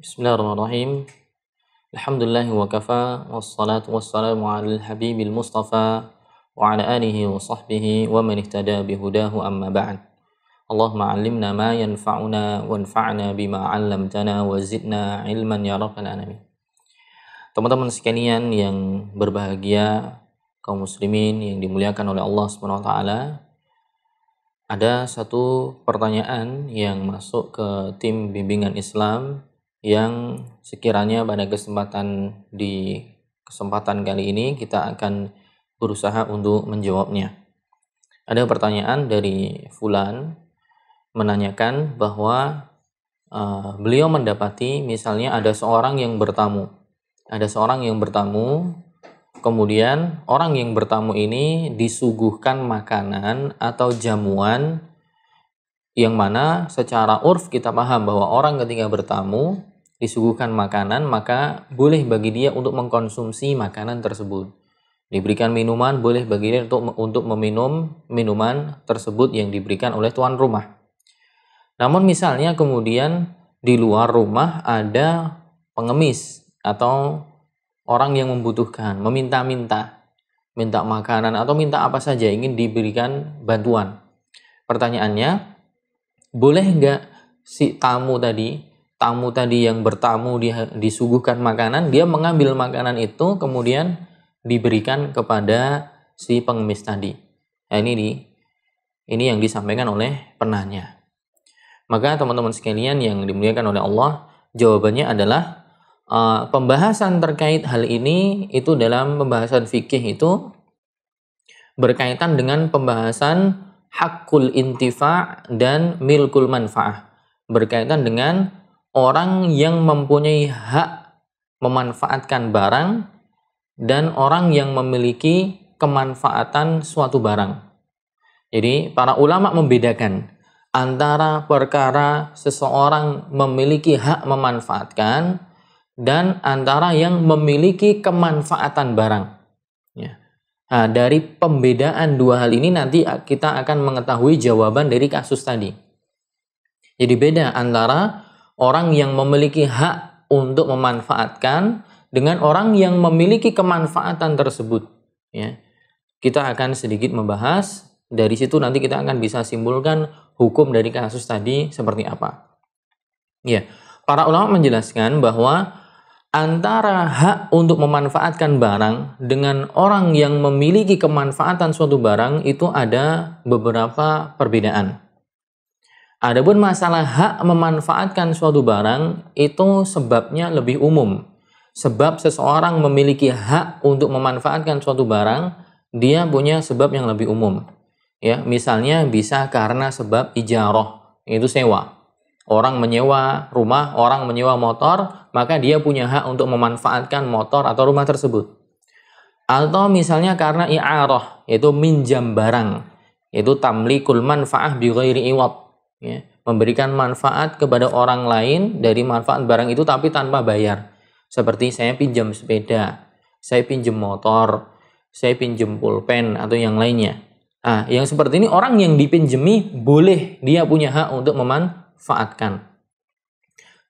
Bismillahirrahmanirrahim. Alhamdulillah wa kafa wassalatu wassalamu ala al-habibil mustafa wa ala alihi wa sahbihi wa man ihtada bihudahu amma ba'd. Allahumma 'allimna ma yanfa'una wanfa'na bima 'allamtana wa zidna 'ilman ya rabbal alamin. Teman-teman sekalian yang berbahagia, kaum muslimin yang dimuliakan oleh Allah Subhanahu wa taala, ada satu pertanyaan yang masuk ke tim bimbingan Islam yang sekiranya pada kesempatan di kesempatan kali ini kita akan berusaha untuk menjawabnya. Ada pertanyaan dari Fulan menanyakan bahwa uh, beliau mendapati misalnya ada seorang yang bertamu. Ada seorang yang bertamu, kemudian orang yang bertamu ini disuguhkan makanan atau jamuan yang mana secara urf kita paham bahwa orang ketika bertamu disuguhkan makanan, maka boleh bagi dia untuk mengkonsumsi makanan tersebut. Diberikan minuman, boleh bagi dia untuk, untuk meminum minuman tersebut yang diberikan oleh tuan rumah. Namun misalnya kemudian di luar rumah ada pengemis atau orang yang membutuhkan, meminta-minta, minta makanan atau minta apa saja ingin diberikan bantuan. Pertanyaannya, boleh nggak si tamu tadi tamu tadi yang bertamu dia disuguhkan makanan, dia mengambil makanan itu kemudian diberikan kepada si pengemis tadi. Nah, ini di ini yang disampaikan oleh penanya. Maka teman-teman sekalian yang dimuliakan oleh Allah, jawabannya adalah uh, pembahasan terkait hal ini itu dalam pembahasan fikih itu berkaitan dengan pembahasan hakul intifa dan milkul manfaah berkaitan dengan orang yang mempunyai hak memanfaatkan barang dan orang yang memiliki kemanfaatan suatu barang. Jadi, para ulama membedakan antara perkara seseorang memiliki hak memanfaatkan dan antara yang memiliki kemanfaatan barang. Ya. Nah, dari pembedaan dua hal ini nanti kita akan mengetahui jawaban dari kasus tadi. Jadi beda antara orang yang memiliki hak untuk memanfaatkan dengan orang yang memiliki kemanfaatan tersebut ya kita akan sedikit membahas dari situ nanti kita akan bisa simpulkan hukum dari kasus tadi seperti apa ya para ulama menjelaskan bahwa antara hak untuk memanfaatkan barang dengan orang yang memiliki kemanfaatan suatu barang itu ada beberapa perbedaan Adapun masalah hak memanfaatkan suatu barang itu sebabnya lebih umum. Sebab seseorang memiliki hak untuk memanfaatkan suatu barang, dia punya sebab yang lebih umum. Ya, misalnya bisa karena sebab ijaroh, itu sewa. Orang menyewa rumah, orang menyewa motor, maka dia punya hak untuk memanfaatkan motor atau rumah tersebut. Atau misalnya karena i'aroh, yaitu minjam barang, yaitu tamlikul manfaah bi ghairi iwat ya, memberikan manfaat kepada orang lain dari manfaat barang itu tapi tanpa bayar. Seperti saya pinjam sepeda, saya pinjam motor, saya pinjam pulpen atau yang lainnya. Nah, yang seperti ini orang yang dipinjemi boleh dia punya hak untuk memanfaatkan.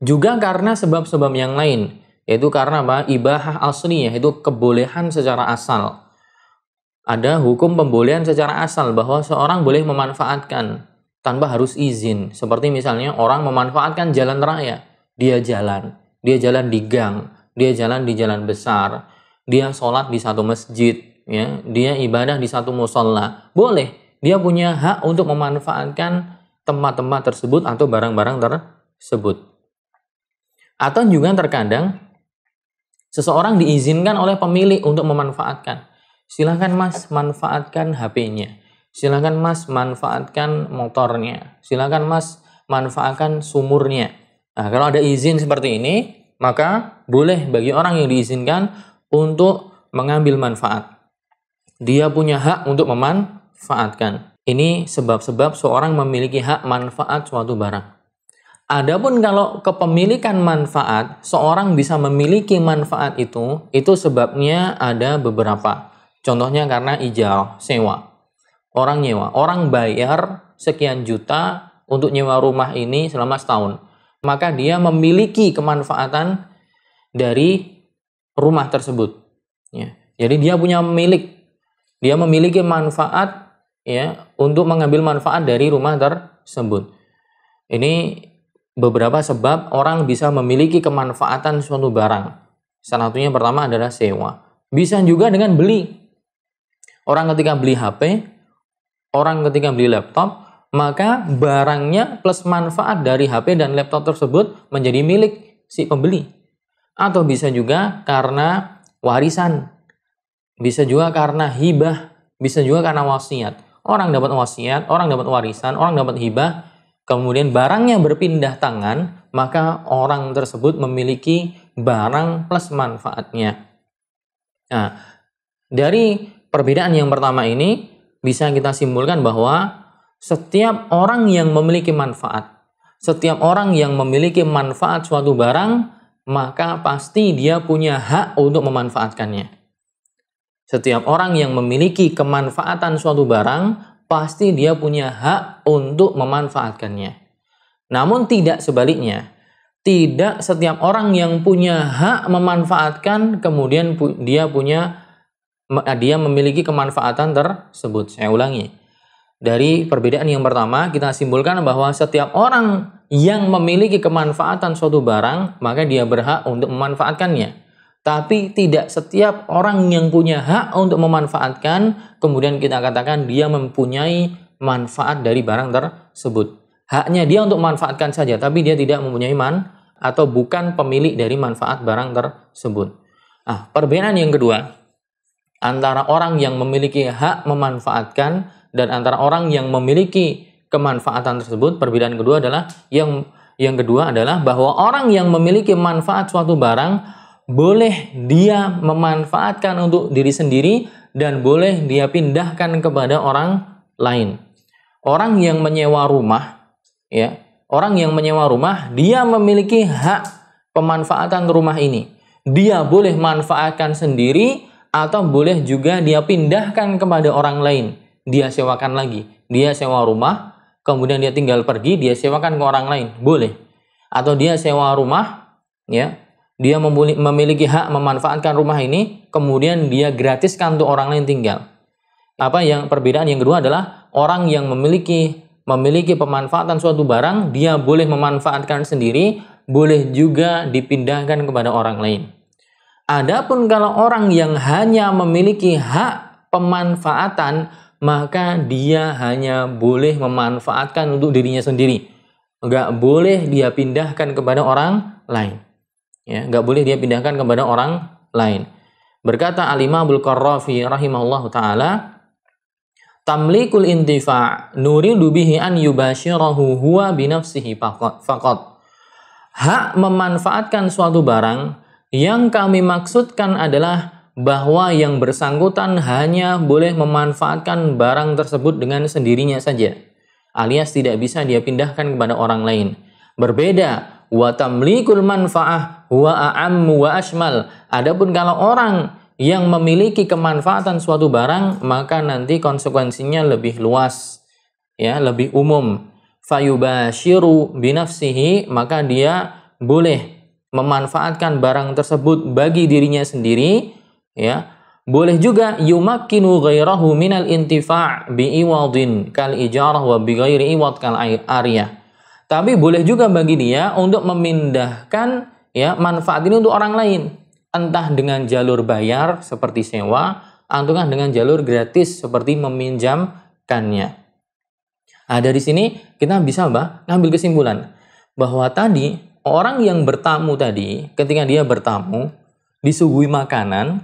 Juga karena sebab-sebab yang lain, yaitu karena apa? Ibahah asli yaitu kebolehan secara asal. Ada hukum pembolehan secara asal bahwa seorang boleh memanfaatkan tanpa harus izin. Seperti misalnya orang memanfaatkan jalan raya, dia jalan, dia jalan di gang, dia jalan di jalan besar, dia sholat di satu masjid, ya, dia ibadah di satu musola, boleh. Dia punya hak untuk memanfaatkan tempat-tempat tersebut atau barang-barang tersebut. Atau juga terkadang seseorang diizinkan oleh pemilik untuk memanfaatkan. Silahkan mas manfaatkan HP-nya Silakan Mas manfaatkan motornya. Silakan Mas manfaatkan sumurnya. Nah, kalau ada izin seperti ini, maka boleh bagi orang yang diizinkan untuk mengambil manfaat. Dia punya hak untuk memanfaatkan. Ini sebab-sebab seorang memiliki hak manfaat suatu barang. Adapun kalau kepemilikan manfaat, seorang bisa memiliki manfaat itu, itu sebabnya ada beberapa. Contohnya karena ijal, sewa orang nyewa, orang bayar sekian juta untuk nyewa rumah ini selama setahun. Maka dia memiliki kemanfaatan dari rumah tersebut. Ya. Jadi dia punya milik, dia memiliki manfaat ya untuk mengambil manfaat dari rumah tersebut. Ini beberapa sebab orang bisa memiliki kemanfaatan suatu barang. Salah satunya pertama adalah sewa. Bisa juga dengan beli. Orang ketika beli HP, orang ketika beli laptop, maka barangnya plus manfaat dari HP dan laptop tersebut menjadi milik si pembeli. Atau bisa juga karena warisan, bisa juga karena hibah, bisa juga karena wasiat. Orang dapat wasiat, orang dapat warisan, orang dapat hibah, kemudian barangnya berpindah tangan, maka orang tersebut memiliki barang plus manfaatnya. Nah, dari perbedaan yang pertama ini, bisa kita simpulkan bahwa setiap orang yang memiliki manfaat, setiap orang yang memiliki manfaat suatu barang, maka pasti dia punya hak untuk memanfaatkannya. Setiap orang yang memiliki kemanfaatan suatu barang, pasti dia punya hak untuk memanfaatkannya. Namun tidak sebaliknya, tidak setiap orang yang punya hak memanfaatkan kemudian dia punya Ah, dia memiliki kemanfaatan tersebut. Saya ulangi. Dari perbedaan yang pertama, kita simpulkan bahwa setiap orang yang memiliki kemanfaatan suatu barang, maka dia berhak untuk memanfaatkannya. Tapi tidak setiap orang yang punya hak untuk memanfaatkan, kemudian kita katakan dia mempunyai manfaat dari barang tersebut. Haknya dia untuk memanfaatkan saja, tapi dia tidak mempunyai man atau bukan pemilik dari manfaat barang tersebut. Ah, perbedaan yang kedua, antara orang yang memiliki hak memanfaatkan dan antara orang yang memiliki kemanfaatan tersebut perbedaan kedua adalah yang yang kedua adalah bahwa orang yang memiliki manfaat suatu barang boleh dia memanfaatkan untuk diri sendiri dan boleh dia pindahkan kepada orang lain. Orang yang menyewa rumah ya, orang yang menyewa rumah dia memiliki hak pemanfaatan rumah ini. Dia boleh manfaatkan sendiri atau boleh juga dia pindahkan kepada orang lain. Dia sewakan lagi. Dia sewa rumah, kemudian dia tinggal pergi, dia sewakan ke orang lain. Boleh. Atau dia sewa rumah, ya. Dia memiliki hak memanfaatkan rumah ini, kemudian dia gratiskan untuk orang lain tinggal. Apa yang perbedaan yang kedua adalah orang yang memiliki memiliki pemanfaatan suatu barang, dia boleh memanfaatkan sendiri, boleh juga dipindahkan kepada orang lain. Adapun kalau orang yang hanya memiliki hak pemanfaatan, maka dia hanya boleh memanfaatkan untuk dirinya sendiri. Gak boleh dia pindahkan kepada orang lain. Ya, enggak boleh dia pindahkan kepada orang lain. Berkata Alimah Abdul Qarrafi rahimahullah ta'ala, Tamlikul intifa' nuridu bihi an yubashirahu huwa binafsihi faqat. Hak memanfaatkan suatu barang yang kami maksudkan adalah bahwa yang bersangkutan hanya boleh memanfaatkan barang tersebut dengan sendirinya saja, alias tidak bisa dia pindahkan kepada orang lain. Berbeda, wa tamlikul manfaah wa a'am wa asmal. Adapun kalau orang yang memiliki kemanfaatan suatu barang, maka nanti konsekuensinya lebih luas, ya, lebih umum. Fayubashiru binafsihi, maka dia boleh memanfaatkan barang tersebut bagi dirinya sendiri ya boleh juga yumakinu ghairahu minal intifa' bi'iwadin kal ijarah wa bi ghairi iwad kal arya tapi boleh juga bagi dia untuk memindahkan ya manfaat ini untuk orang lain entah dengan jalur bayar seperti sewa atau dengan jalur gratis seperti meminjamkannya nah dari sini kita bisa mbak ngambil kesimpulan bahwa tadi orang yang bertamu tadi, ketika dia bertamu, disuguhi makanan,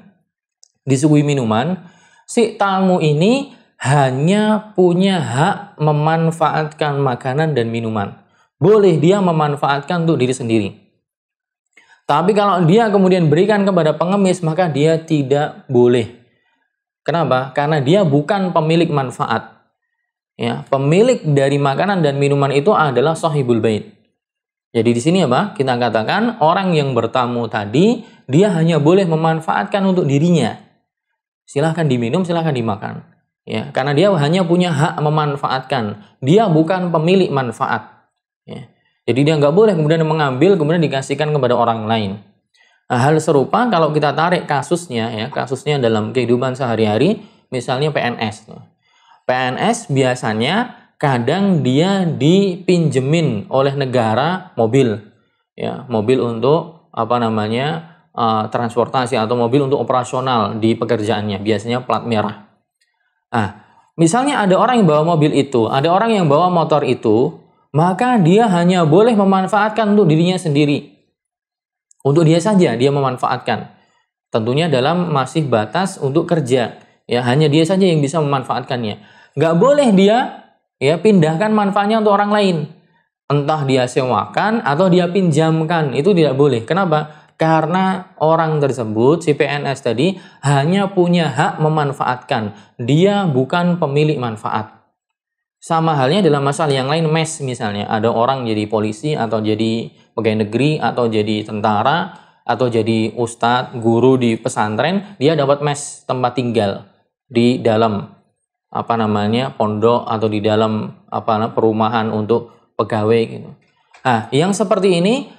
disuguhi minuman, si tamu ini hanya punya hak memanfaatkan makanan dan minuman. Boleh dia memanfaatkan untuk diri sendiri. Tapi kalau dia kemudian berikan kepada pengemis, maka dia tidak boleh. Kenapa? Karena dia bukan pemilik manfaat. Ya, pemilik dari makanan dan minuman itu adalah sahibul bait. Jadi di sini apa? Kita katakan orang yang bertamu tadi dia hanya boleh memanfaatkan untuk dirinya. Silahkan diminum, silahkan dimakan. Ya, karena dia hanya punya hak memanfaatkan. Dia bukan pemilik manfaat. Ya. Jadi dia nggak boleh kemudian mengambil kemudian dikasihkan kepada orang lain. Nah, hal serupa kalau kita tarik kasusnya ya kasusnya dalam kehidupan sehari-hari, misalnya PNS. PNS biasanya kadang dia dipinjemin oleh negara mobil ya mobil untuk apa namanya uh, transportasi atau mobil untuk operasional di pekerjaannya biasanya plat merah Ah, misalnya ada orang yang bawa mobil itu ada orang yang bawa motor itu maka dia hanya boleh memanfaatkan untuk dirinya sendiri untuk dia saja dia memanfaatkan tentunya dalam masih batas untuk kerja ya hanya dia saja yang bisa memanfaatkannya nggak boleh dia Ya, pindahkan manfaatnya untuk orang lain. Entah dia sewakan atau dia pinjamkan, itu tidak boleh. Kenapa? Karena orang tersebut, si PNS tadi, hanya punya hak memanfaatkan. Dia bukan pemilik manfaat. Sama halnya dalam masalah yang lain, mes misalnya. Ada orang jadi polisi atau jadi pegawai negeri atau jadi tentara atau jadi ustadz, guru di pesantren, dia dapat mes tempat tinggal di dalam apa namanya pondok atau di dalam apa perumahan untuk pegawai gitu. Nah, yang seperti ini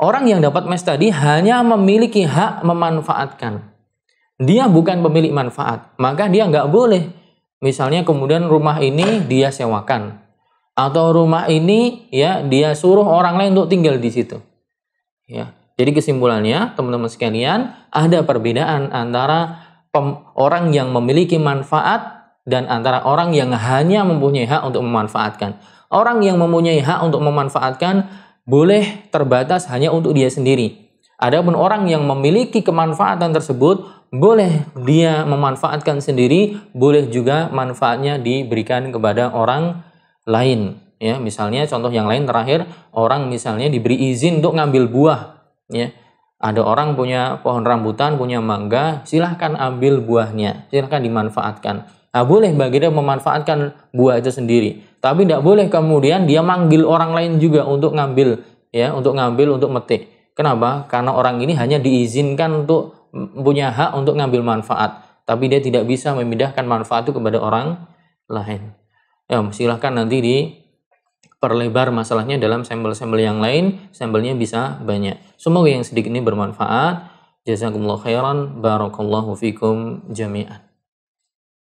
orang yang dapat mes tadi hanya memiliki hak memanfaatkan. Dia bukan pemilik manfaat, maka dia nggak boleh. Misalnya kemudian rumah ini dia sewakan atau rumah ini ya dia suruh orang lain untuk tinggal di situ. Ya. Jadi kesimpulannya, teman-teman sekalian, ada perbedaan antara orang yang memiliki manfaat dan antara orang yang hanya mempunyai hak untuk memanfaatkan. Orang yang mempunyai hak untuk memanfaatkan boleh terbatas hanya untuk dia sendiri. Adapun orang yang memiliki kemanfaatan tersebut, boleh dia memanfaatkan sendiri, boleh juga manfaatnya diberikan kepada orang lain. Ya, misalnya contoh yang lain terakhir, orang misalnya diberi izin untuk ngambil buah, ya. Ada orang punya pohon rambutan, punya mangga, silahkan ambil buahnya, silahkan dimanfaatkan. Nah, boleh baginda memanfaatkan buah itu sendiri, tapi tidak boleh kemudian dia manggil orang lain juga untuk ngambil, ya, untuk ngambil, untuk metik Kenapa? Karena orang ini hanya diizinkan untuk punya hak untuk ngambil manfaat, tapi dia tidak bisa memindahkan manfaat itu kepada orang lain. Ya, silahkan nanti di perlebar masalahnya dalam sampel-sampel yang lain, sampelnya bisa banyak. Semoga yang sedikit ini bermanfaat. Jazakumullah khairan, barakallahu fikum jami'an.